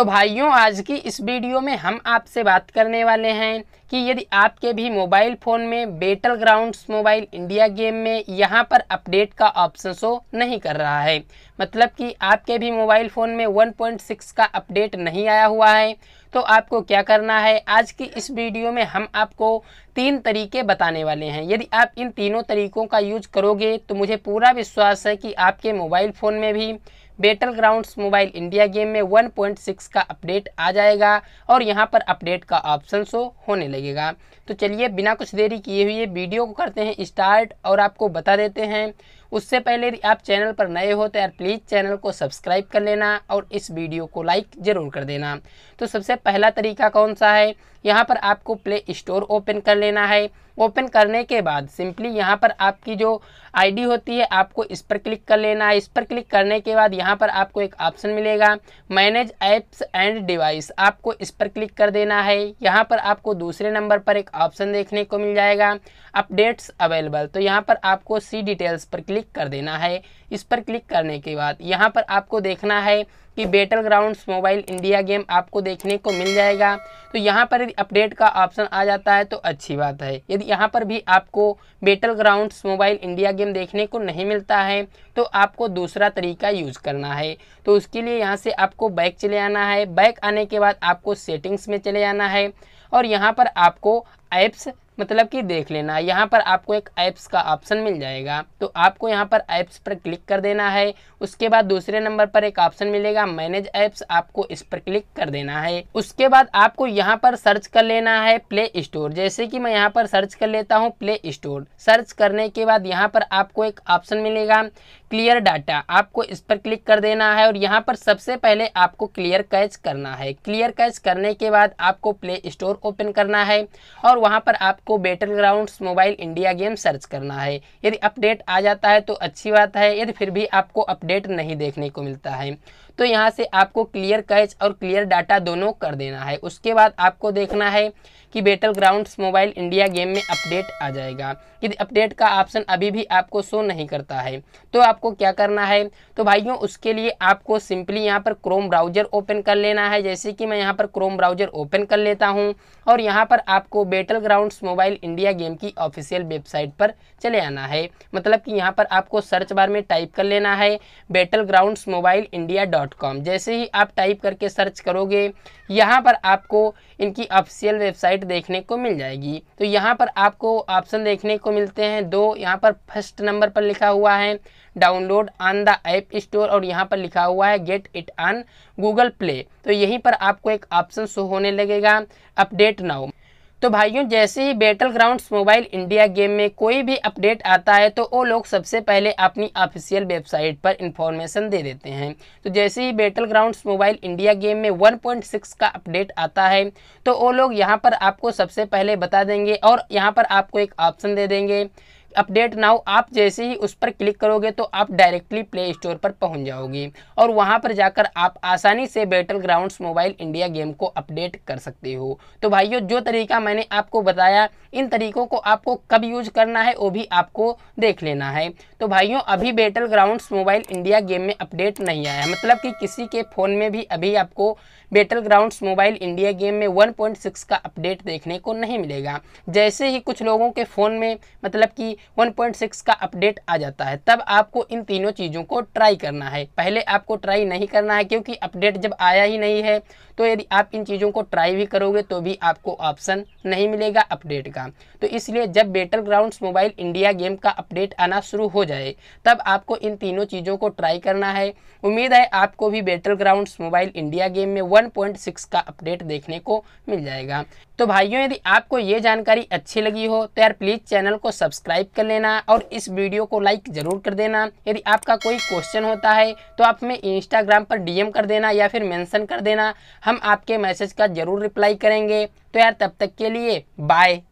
तो भाइयों आज की इस वीडियो में हम आपसे बात करने वाले हैं कि यदि आपके भी मोबाइल फ़ोन में Battlegrounds Mobile India game में यहाँ पर अपडेट का ऑप्शन शो नहीं कर रहा है मतलब कि आपके भी मोबाइल फ़ोन में 1.6 का अपडेट नहीं आया हुआ है तो आपको क्या करना है आज की इस वीडियो में हम आपको तीन तरीके बताने वाले हैं यदि आप इन तीनों तरीकों का यूज करोगे तो मुझे पूरा विश्वास है कि आपके मोबाइल फ़ोन में भी Battlegrounds Mobile India game में 1.6 का अपडेट आ जाएगा और यहाँ पर अपडेट का ऑप्शन शो होने लगेगा लगेगा तो चलिए बिना कुछ देरी किए हुए वीडियो को करते हैं स्टार्ट और आपको बता देते हैं उससे पहले आप चैनल पर नए हो तो यार प्लीज़ चैनल को सब्सक्राइब कर लेना और इस वीडियो को लाइक ज़रूर कर देना तो सबसे पहला तरीका कौन सा है यहाँ पर आपको प्ले स्टोर ओपन कर लेना है ओपन करने के बाद सिंपली यहाँ पर आपकी जो आईडी होती है आपको इस पर क्लिक कर लेना है इस पर क्लिक करने के बाद यहाँ पर आपको एक ऑप्शन मिलेगा मैनेज ऐप्स एंड डिवाइस आपको इस पर क्लिक कर देना है यहाँ पर आपको दूसरे नंबर पर एक ऑप्शन देखने को मिल जाएगा अपडेट्स अवेलेबल तो यहाँ पर आपको सी डिटेल्स पर क्लिक क्लिक कर देना है इस पर क्लिक करने के बाद यहाँ पर आपको देखना है कि Battlegrounds Mobile India game आपको देखने को मिल जाएगा तो यहाँ पर यदि अपडेट का ऑप्शन आ जाता है तो अच्छी बात है यदि यहाँ पर भी आपको Battlegrounds Mobile India game देखने को नहीं मिलता है तो आपको दूसरा तरीका यूज़ करना है तो उसके लिए यहाँ से आपको बैक चले आना है बैक आने के बाद आपको सेटिंग्स में चले जाना है और यहाँ पर आपको ऐप्स मतलब कि देख लेना यहाँ पर आपको एक ऐप्स का ऑप्शन मिल जाएगा तो आपको यहाँ पर ऐप्स पर क्लिक कर देना है उसके बाद दूसरे नंबर पर एक ऑप्शन मिलेगा मैनेज ऐप्स आपको इस पर क्लिक कर देना है उसके बाद आपको यहाँ पर सर्च कर लेना है प्ले स्टोर जैसे कि मैं यहाँ पर सर्च कर लेता हूँ प्ले स्टोर सर्च करने के बाद यहाँ पर आपको एक ऑप्शन मिलेगा क्लियर डाटा आपको इस पर क्लिक कर देना है और यहाँ पर सबसे पहले आपको क्लियर कैच करना है क्लियर कैच करने के बाद आपको प्ले स्टोर ओपन करना है और वहाँ पर आपको आपको Battleground Mobile India game search करना है यदि अपडेट आ जाता है तो अच्छी बात है यदि फिर भी आपको अपडेट नहीं देखने को मिलता है तो यहाँ से आपको क्लियर कैच और क्लियर डाटा दोनों कर देना है उसके बाद आपको देखना है कि Battlegrounds Mobile India game में अपडेट आ जाएगा यदि अपडेट का ऑप्शन अभी भी आपको शो नहीं करता है तो आपको क्या करना है तो भाइयों उसके लिए आपको सिंपली यहाँ पर क्रोम ब्राउजर ओपन कर लेना है जैसे कि मैं यहाँ पर क्रोम ब्राउजर ओपन कर लेता हूँ और यहाँ पर आपको Battlegrounds Mobile India game की ऑफिशियल वेबसाइट पर चले आना है मतलब कि यहाँ पर आपको सर्च बार में टाइप कर लेना है Battleground Mobile India dot com जैसे ही आप टाइप करके सर्च करोगे यहाँ पर आपको इनकी ऑफिशियल वेबसाइट देखने को मिल जाएगी तो यहाँ पर आपको ऑप्शन देखने को मिलते हैं दो यहाँ पर फर्स्ट नंबर पर लिखा हुआ है download on the App Store और यहाँ पर लिखा हुआ है get it on Google Play तो यहीं पर आपको एक ऑप्शन शो होने लगेगा अपडेट नाउ तो भाइयों जैसे ही Battlegrounds Mobile India game में कोई भी अपडेट आता है तो वो लोग सबसे पहले अपनी ऑफिशियल वेबसाइट पर इंफॉर्मेशन दे देते हैं तो जैसे ही Battlegrounds Mobile India game में 1.6 का अपडेट आता है तो वो लोग यहाँ पर आपको सबसे पहले बता देंगे और यहाँ पर आपको एक ऑप्शन दे देंगे अपडेट नाउ आप जैसे ही उस पर क्लिक करोगे तो आप डायरेक्टली प्ले स्टोर पर पहुंच जाओगी और वहां पर जाकर आप आसानी से Battlegrounds Mobile India game को अपडेट कर सकते हो तो भाइयों जो तरीका मैंने आपको बताया इन तरीकों को आपको कब यूज करना है वो भी आपको देख लेना है तो भाइयों अभी Battlegrounds Mobile India game में अपडेट नहीं आया मतलब कि किसी के फ़ोन में भी अभी आपको Battlegrounds Mobile India game में 1.6 का अपडेट देखने को नहीं मिलेगा जैसे ही कुछ लोगों के फ़ोन में मतलब कि 1.6 का अपडेट आ जाता है तब आपको इन तीनों चीज़ों को ट्राई करना है पहले आपको ट्राई नहीं करना है क्योंकि अपडेट जब आया ही नहीं है तो यदि आप इन चीज़ों को ट्राई भी करोगे तो भी आपको ऑप्शन नहीं मिलेगा अपडेट का तो इसलिए जब Battleground Mobile India game का अपडेट आना शुरू हो जाए तब आपको इन तीनों चीज़ों को ट्राई करना है उम्मीद है आपको भी Battleground Mobile India game में वन का अपडेट देखने को मिल जाएगा तो भाइयों यदि आपको ये जानकारी अच्छी लगी हो तो यार प्लीज़ चैनल को सब्सक्राइब कर लेना और इस वीडियो को लाइक ज़रूर कर देना यदि आपका कोई क्वेश्चन होता है तो आप हमें इंस्टाग्राम पर डीएम कर देना या फिर मेंशन कर देना हम आपके मैसेज का ज़रूर रिप्लाई करेंगे तो यार तब तक के लिए बाय